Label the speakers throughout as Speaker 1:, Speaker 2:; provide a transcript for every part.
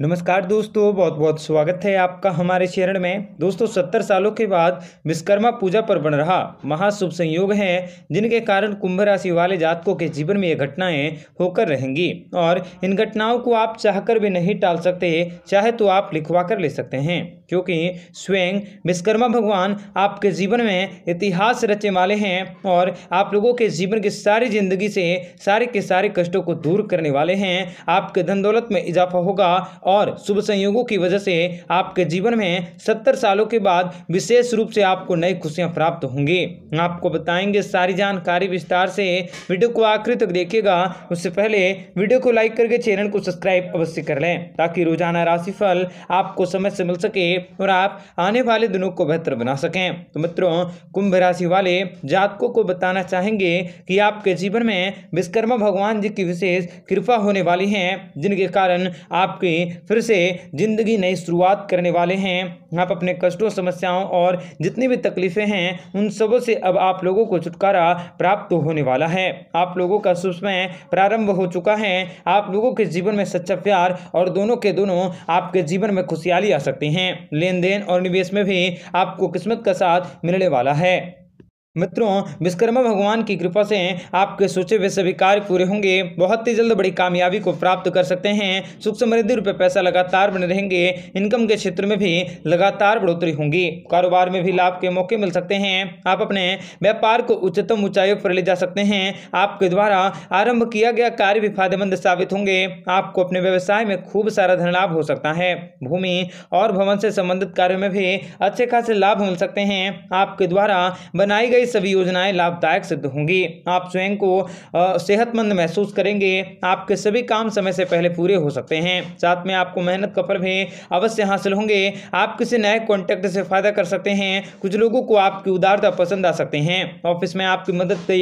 Speaker 1: नमस्कार दोस्तों बहुत बहुत स्वागत है आपका हमारे चरण में दोस्तों सत्तर सालों के बाद विश्वकर्मा पूजा पर बन रहा महाशुभ संयोग हैं जिनके कारण कुंभ राशि वाले जातकों के जीवन में ये घटनाएं होकर रहेंगी और इन घटनाओं को आप चाहकर भी नहीं टाल सकते चाहे तो आप लिखवा कर ले सकते हैं क्योंकि स्वयं विश्वकर्मा भगवान आपके जीवन में इतिहास रचने वाले हैं और आप लोगों के जीवन की सारी जिंदगी से सारे के सारे कष्टों को दूर करने वाले हैं आपके धन दौलत में इजाफा होगा और शुभ संयोगों की वजह से आपके जीवन में सत्तर सालों के बाद विशेष रूप से आपको नई खुशियां प्राप्त होंगी आपको बताएंगे सारी जानकारी विस्तार से वीडियो को आखिर तक देखिएगा उससे पहले वीडियो को लाइक करके चैनल को सब्सक्राइब अवश्य कर लें ताकि रोजाना राशिफल आपको समय से मिल सके और आप आने वाले दिनों को बेहतर बना सकें तो मित्रों कुंभ राशि वाले जातकों को बताना चाहेंगे कि आपके जीवन में विश्वकर्मा भगवान जी की विशेष कृपा होने वाली है जिनके कारण आपकी फिर से ज़िंदगी नई शुरुआत करने वाले हैं आप अपने कष्टों समस्याओं और जितनी भी तकलीफ़ें हैं उन सबों से अब आप लोगों को छुटकारा प्राप्त होने वाला है आप लोगों का सुस्मय प्रारंभ हो चुका है आप लोगों के जीवन में सच्चा प्यार और दोनों के दोनों आपके जीवन में खुशहाली आ सकती हैं लेन देन और निवेश में भी आपको किस्मत का साथ मिलने वाला है मित्रों विश्वकर्मा भगवान की कृपा से आपके सोचे हुए सभी कार्य पूरे होंगे बहुत ही जल्द बड़ी कामयाबी को प्राप्त कर सकते हैं सुख समृद्धि रुपये पैसा लगातार बने रहेंगे इनकम के क्षेत्र में भी लगातार बढ़ोतरी होंगी कारोबार में भी लाभ के मौके मिल सकते हैं आप अपने व्यापार को उच्चतम ऊंचाइयों पर ले जा सकते हैं आपके द्वारा आरंभ किया गया कार्य भी फायदेमंद साबित होंगे आपको अपने व्यवसाय में खूब सारा धन लाभ हो सकता है भूमि और भवन से संबंधित कार्यों में भी अच्छे खासे लाभ मिल सकते हैं आपके द्वारा बनाई गई सभी योजनाएं लाभदायक सिद्ध होंगी आप स्वयं को सेहतमंद महसूस करेंगे आपके सभी काम समय से पहले पूरे हो सकते हैं साथ में आपको मेहनत का फल भी अवश्य हासिल होंगे आप किसी नए कॉन्टैक्ट से फ़ायदा कर सकते हैं कुछ लोगों को आपकी उदारता पसंद आ सकते हैं ऑफिस में आपकी मदद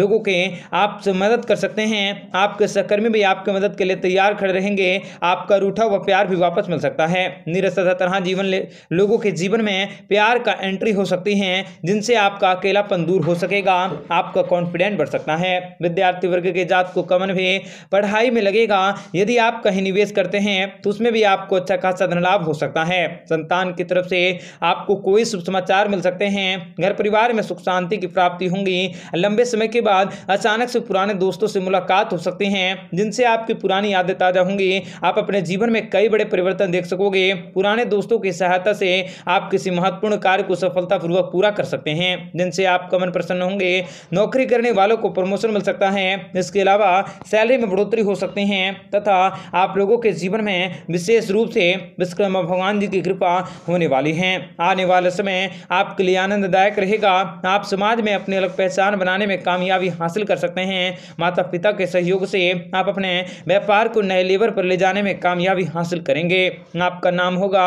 Speaker 1: लोगों के आप मदद कर सकते हैं आपके सहकर्मी भी आपकी मदद के लिए तैयार खड़े रहेंगे आपका रूठा व प्यार भी वापस मिल सकता है निरस्त तरह जीवन लोगों के जीवन में प्यार का एंट्री हो सकती है जिनसे आपका अकेला अकेलापन दूर हो सकेगा आपका कॉन्फिडेंट बढ़ सकता है विद्यार्थी वर्ग के जात को कमन भी पढ़ाई में लगेगा यदि आप कहीं निवेश करते हैं तो उसमें भी आपको अच्छा खासा धन लाभ हो सकता है संतान की तरफ से आपको कोई शुभ समाचार मिल सकते हैं घर परिवार में सुख शांति की प्राप्ति होंगी लंबे समय के बाद अचानक से पुराने दोस्तों से मुलाकात हो सकती है जिनसे आपकी पुरानी यादें ताजा होंगी आप अपने जीवन में कई बड़े परिवर्तन देख सकोगे पुराने दोस्तों की सहायता से आप किसी महत्वपूर्ण कार्य को सफलतापूर्वक पूरा कर सकते हैं जिनसे आप कमन प्रसन्न होंगे नौकरी करने वालों को प्रमोशन मिल सकता है इसके अलावा सैलरी में बढ़ोतरी हो सकते हैं तथा आप लोगों के जीवन में विशेष रूप से विश्वकर्मा भगवान जी की कृपा होने वाली है आने वाले समय आपके लिए आनंददायक रहेगा आप समाज में अपने अलग पहचान बनाने में कामयाबी हासिल कर सकते हैं माता पिता के सहयोग से आप अपने व्यापार को नए लेवल पर ले जाने में कामयाबी हासिल करेंगे आपका नाम होगा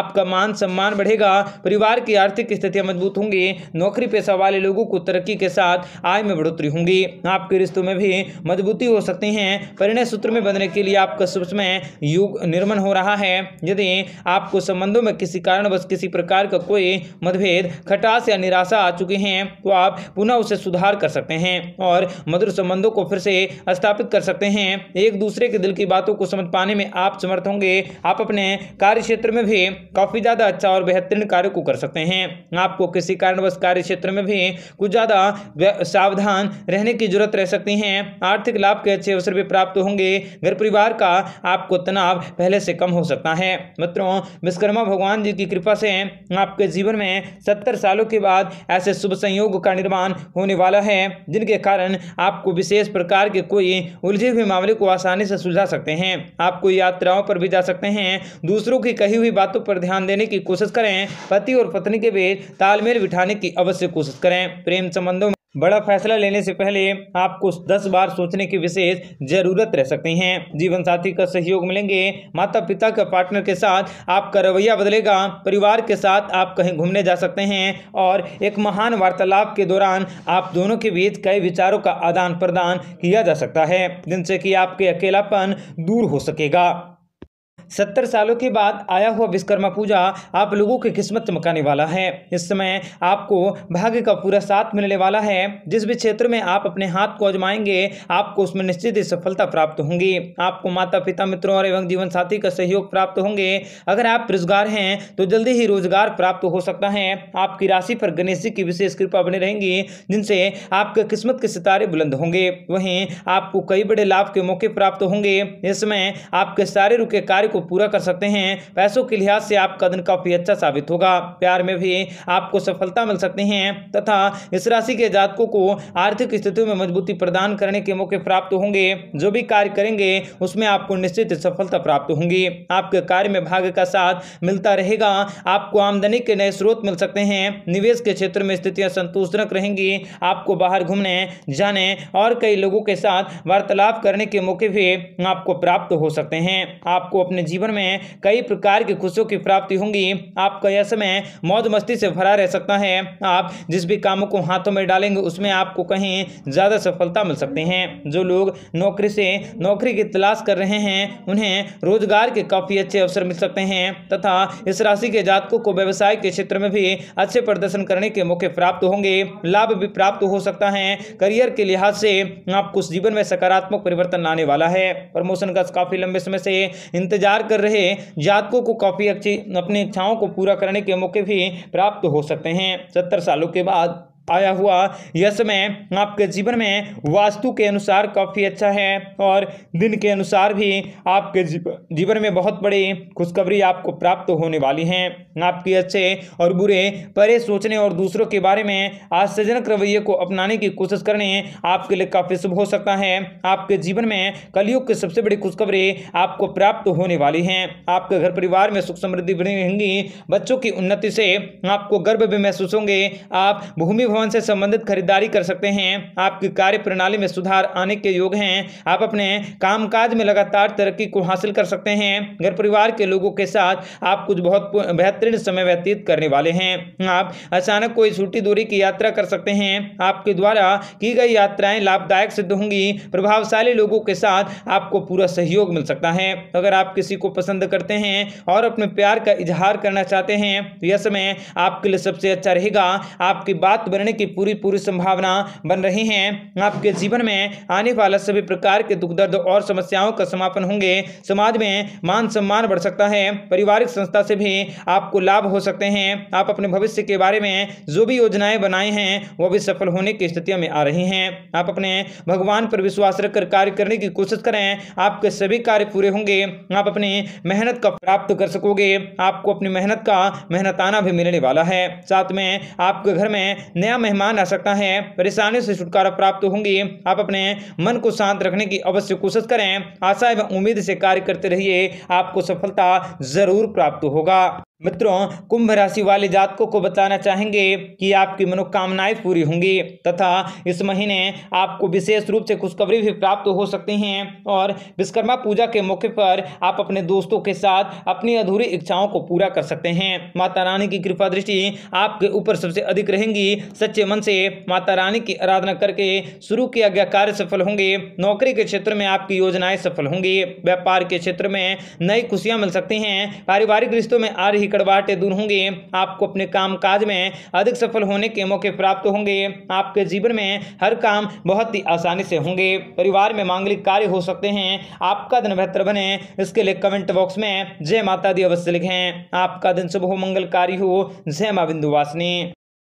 Speaker 1: आपका मान सम्मान बढ़ेगा परिवार की आर्थिक स्थितियां मजबूत होंगी नौकरी पेशा वाले लोगों को तरक्की के साथ आय में बढ़ोतरी होंगी आपके रिश्तों में भी मजबूती हो सकती है परिणय सूत्र में बनने के लिए आपका शुभ समय युग निर्माण हो रहा है यदि आपको संबंधों में किसी कारणवश किसी प्रकार का कोई मतभेद खटास या निराशा आ चुके हैं तो आप पुनः उसे सुधार कर सकते हैं और मधुर संबंधों को फिर से स्थापित कर सकते हैं एक दूसरे के दिल की बातों को समझ पाने में आप समर्थ होंगे आप अपने कार्य क्षेत्र में भी काफ़ी ज़्यादा अच्छा और बेहतरीन कार्य को कर सकते हैं आपको किसी कारणवश कार्य क्षेत्र में भी से कुछ ज़्यादा सावधान रहने की जरूरत रह सकती हैं आर्थिक लाभ के अच्छे अवसर भी प्राप्त होंगे घर परिवार का आपको तनाव पहले से कम हो सकता है मित्रों विश्वकर्मा भगवान जी की कृपा से आपके जीवन में सत्तर सालों के बाद ऐसे शुभ संयोग का निर्माण होने वाला है जिनके कारण आपको विशेष प्रकार के कोई उलझे हुए मामले को आसानी से सुलझा सकते हैं आपको यात्राओं पर भी जा सकते हैं दूसरों की कही हुई बातों पर ध्यान देने की कोशिश करें पति और पत्नी के बीच तालमेल बिठाने की अवश्य कोशिश करें प्रेम संबंधों में बड़ा फैसला लेने से पहले आप कुछ दस बार सोचने की विशेष जरूरत रह सकती हैं जीवन साथी का सहयोग मिलेंगे माता पिता का पार्टनर के साथ आपका रवैया बदलेगा परिवार के साथ आप कहीं घूमने जा सकते हैं और एक महान वार्तालाप के दौरान आप दोनों के बीच कई विचारों का आदान प्रदान किया जा सकता है जिनसे कि आपके अकेलापन दूर हो सकेगा सत्तर सालों के बाद आया हुआ विश्वकर्मा पूजा आप लोगों की किस्मत चमकाने वाला है इस समय आपको भाग्य का पूरा साथ मिलने वाला है जिस भी क्षेत्र में आप अपने हाथ को आजमाएंगे आपको उसमें निश्चित ही सफलता प्राप्त होंगी आपको माता पिता मित्रों और एवं जीवन साथी का सहयोग प्राप्त होंगे अगर आप रोजगार हैं तो जल्दी ही रोजगार प्राप्त हो सकता है आपकी राशि पर गणेश जी की विशेष कृपा बनी रहेंगी जिनसे आपके किस्मत के सितारे बुलंद होंगे वहीं आपको कई बड़े लाभ के मौके प्राप्त होंगे इसमें आपके सारे रुके कार्य को पूरा कर सकते हैं पैसों के लिहाज से आपका दिन काफ़ी अच्छा साबित होगा प्यार में भी आपको सफलता मिल सकते हैं तथा इस राशि के जातकों को आर्थिक स्थितियों में मजबूती प्रदान करने के मौके प्राप्त होंगे जो भी कार्य करेंगे उसमें आपको निश्चित सफलता प्राप्त होंगी आपके कार्य में भाग्य का साथ मिलता रहेगा आपको आमदनी के नए स्रोत मिल सकते हैं निवेश के क्षेत्र में स्थितियां संतोषजनक रहेंगी आपको बाहर घूमने जाने और कई लोगों के साथ वार्तालाप करने के मौके भी आपको प्राप्त हो सकते हैं आपको अपने जीवन में कई प्रकार की खुशियों की प्राप्ति होंगी आपका यह समय मौज मस्ती से भरा रह सकता है आप जिस भी कामों को हाथों में डालेंगे उसमें आपको कहीं ज़्यादा सफलता मिल सकते हैं जो लोग नौकरी से नौकरी की तलाश कर रहे हैं उन्हें रोजगार के काफ़ी अच्छे अवसर मिल सकते हैं तथा इस राशि के जातकों को व्यवसाय के क्षेत्र में भी अच्छे प्रदर्शन करने के मौके प्राप्त होंगे लाभ भी प्राप्त हो सकता है करियर के लिहाज से आपको जीवन में सकारात्मक परिवर्तन लाने वाला है प्रमोशन का काफ़ी लंबे समय से इंतजार विचार कर रहे जातकों को काफ़ी अच्छी अपनी इच्छाओं को पूरा करने के मौके भी प्राप्त हो सकते हैं सत्तर सालों के बाद आया हुआ यह समय आपके जीवन में वास्तु के अनुसार काफ़ी अच्छा है और दिन के अनुसार भी आपके जीवन में बहुत बड़ी खुशखबरी आपको प्राप्त होने वाली है आपके अच्छे और बुरे परे सोचने और दूसरों के बारे में आश्चर्यजनक रवैये को अपनाने की कोशिश करने आपके लिए काफ़ी शुभ हो सकता है आपके जीवन में कलयुग की सबसे बड़ी खुशखबरी आपको प्राप्त होने वाली है आपके घर परिवार में सुख समृद्धि बनी रहेंगी बच्चों की उन्नति से आपको गर्व भी महसूस होंगे आप भूमि भवन से संबंधित खरीदारी कर सकते हैं आपकी कार्य प्रणाली में सुधार आने के योग हैं आप अपने कामकाज में लगातार तरक्की को हासिल कर सकते हैं घर परिवार के लोगों के साथ आप कुछ बहुत बेहतरीन समय व्यतीत करने वाले हैं आप अचानक कोई छोटी दूरी की यात्रा कर सकते हैं आपके द्वारा की गई यात्राएं लाभदायक सिद्ध होंगी प्रभावशाली लोगों के साथ आपको पूरा सहयोग मिल सकता है अगर आप किसी को पसंद करते हैं और अपने प्यार का इजहार करना चाहते हैं तो यह समय आपके लिए सबसे अच्छा रहेगा आपकी बात बनने करने की पूरी पूरी संभावना बन रही है आपके जीवन में आने वाला सभी प्रकार के दुख दर्द और समस्याओं का समापन होंगे समाज में मान सम्मान बढ़ सकता है पारिवारिक संस्था से भी आपको लाभ हो सकते हैं आप अपने भविष्य के बारे में जो भी योजनाएं बनाए हैं वो भी सफल होने की स्थितियों में आ रही हैं आप अपने भगवान पर विश्वास रखकर कार्य करने की कोशिश करें आपके सभी कार्य पूरे होंगे आप अपनी मेहनत का प्राप्त कर सकोगे आपको अपनी मेहनत का मेहनताना भी मिलने वाला है साथ में आपके घर में नया नया मेहमान आ सकता है परेशानियों से छुटकारा प्राप्त होंगी आप अपने मन को शांत रखने की अवश्य कोशिश करें आशा एवं उम्मीद से कार्य करते रहिए आपको सफलता जरूर प्राप्त होगा मित्रों कुंभ राशि वाले जातकों को बताना चाहेंगे कि आपकी मनोकामनाएं पूरी होंगी तथा इस महीने आपको विशेष रूप से खुशखबरी भी प्राप्त हो सकती हैं और विश्वकर्मा पूजा के मौके पर आप अपने दोस्तों के साथ अपनी अधूरी इच्छाओं को पूरा कर सकते हैं माता रानी की कृपा दृष्टि आपके ऊपर सबसे अधिक रहेंगी सच्चे मन से माता रानी की आराधना करके शुरू किया गया कार्य सफल होंगे नौकरी के क्षेत्र में आपकी योजनाएं सफल होंगी व्यापार के क्षेत्र में नई खुशियां मिल सकती हैं पारिवारिक रिश्तों में आ रही की कड़वाहटें दूर होंगे आपको अपने काम काज में अधिक सफल होने के मौके प्राप्त होंगे आपके जीवन में हर काम बहुत ही आसानी से होंगे परिवार में मांगलिक कार्य हो सकते हैं आपका दिन बेहतर बने इसके लिए कमेंट बॉक्स में जय माता दी अवश्य लिखें आपका दिन शुभ हो मंगलकारी हो जय माँ बिंदु वासनी